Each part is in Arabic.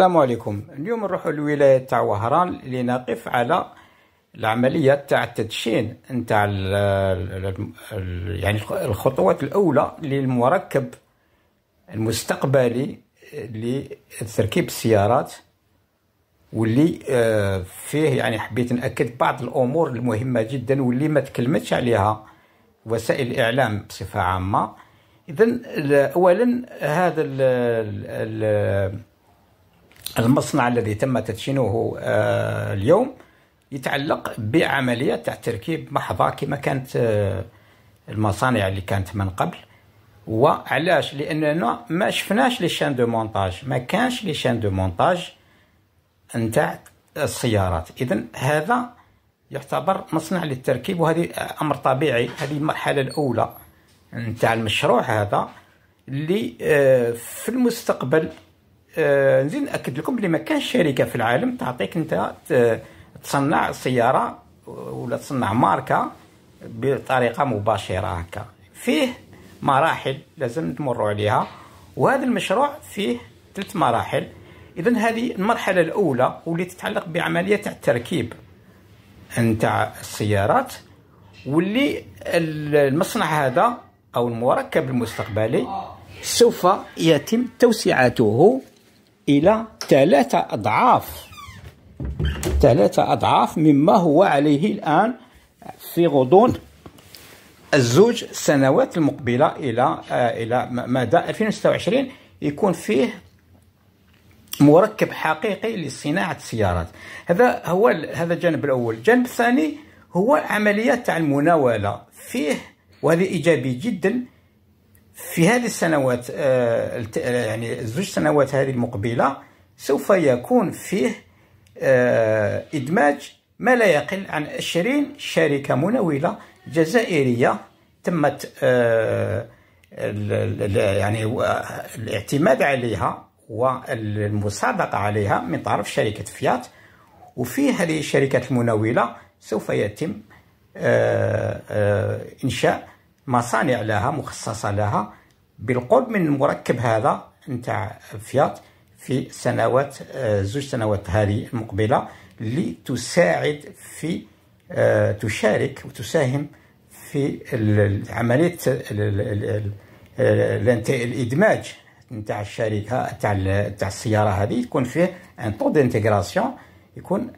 السلام عليكم اليوم نروح للولايه تاع وهران لنقف على العمليه تاع التدشين نتاع يعني الخطوات الاولى للمركب المستقبلي لتركيب السيارات واللي آه، فيه يعني حبيت ناكد بعض الامور المهمه جدا واللي ما تكلمتش عليها وسائل الاعلام بصفه عامه اذا اولا هذا ال المصنع الذي تم تدشينه آه، اليوم يتعلق بعملية تاع تركيب محضة كما كانت آه، المصانع اللي كانت من قبل وعلاش لاننا ما شفناش لي شان دو مونتاج ما كانش لي شان دو مونتاج نتاع السيارات اذا هذا يعتبر مصنع للتركيب وهذه امر طبيعي هذه المرحله الاولى نتاع المشروع هذا اللي آه، في المستقبل آه، نزيد ناكد لكم بلي ما كانش شركه في العالم تعطيك انت تصنع سياره ولا تصنع ماركه بطريقه مباشره هكا فيه مراحل لازم تمروا عليها وهذا المشروع فيه ثلاث مراحل اذا هذه المرحله الاولى واللي تتعلق بعمليه تاع التركيب نتاع السيارات واللي المصنع هذا او المركب المستقبلي سوف يتم توسعته إلى ثلاثة أضعاف ثلاثة أضعاف مما هو عليه الآن في غضون الزوج سنوات المقبلة إلى آه، إلى مدى 2026 يكون فيه مركب حقيقي لصناعة السيارات هذا هو هذا الجانب الأول الجانب الثاني هو عملية تاع المناولة فيه وهذه إيجابي جدا في هذه السنوات آه، آه، يعني الزوج سنوات هذه المقبله سوف يكون فيه آه، ادماج ما لا يقل عن 20 شركه مناوله جزائريه تمت يعني الاعتماد عليها والمصادقه عليها من طرف شركه فيات وفي هذه الشركات المناوله سوف يتم انشاء مصانع لها مخصصة لها بالقرب من المركب هذا نتاع فيات في سنوات آه، زوج سنوات هذه المقبلة لتساعد في آه، تشارك وتساهم في عملية الإدماج نتاع الشركه نتاع السياره هذه يكون فيه ان طو دانتيغراسيون يكون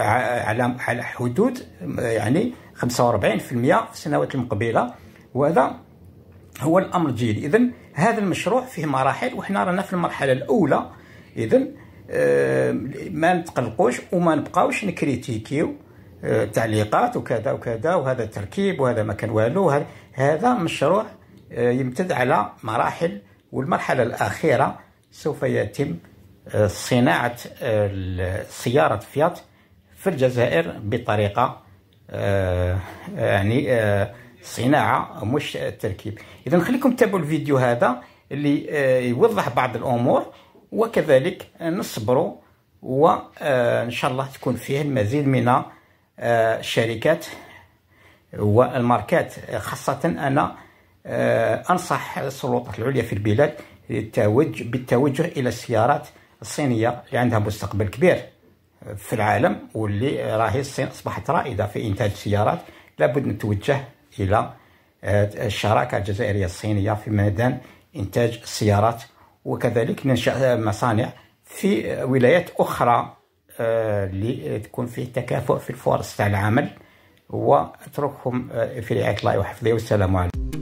آه، على على حدود يعني 45% في السنوات المقبله وهذا هو الامر الجيد اذا هذا المشروع فيه مراحل وحنا رانا في المرحله الاولى اذا آه، ما نتقلقوش وما نبقاوش نكريتيكيو آه، تعليقات وكذا وكذا وهذا تركيب وهذا ما كان والو هذا مشروع آه، يمتد على مراحل والمرحله الاخيره سوف يتم صناعه سياره فيات في الجزائر بطريقه يعني صناعه مش تركيب اذا خليكم تتابعوا الفيديو هذا اللي آه، يوضح بعض الامور وكذلك نصبروا وان آه، شاء الله تكون فيه المزيد من آه، الشركات والماركات خاصه انا انصح السلطات العليا في البلاد بالتوجه الى السيارات الصينيه اللي عندها مستقبل كبير في العالم واللي راهي الصين اصبحت رائده في انتاج سيارات لابد نتوجه إلى آه، الشراكة الجزائرية الصينية في ميدان إنتاج السيارات وكذلك ننشأ مصانع في ولايات أخرى اللي آه، تكون فيه تكافؤ في الفرص تاع العمل واترككم آه، في رعايه الله وحفظه والسلام عليكم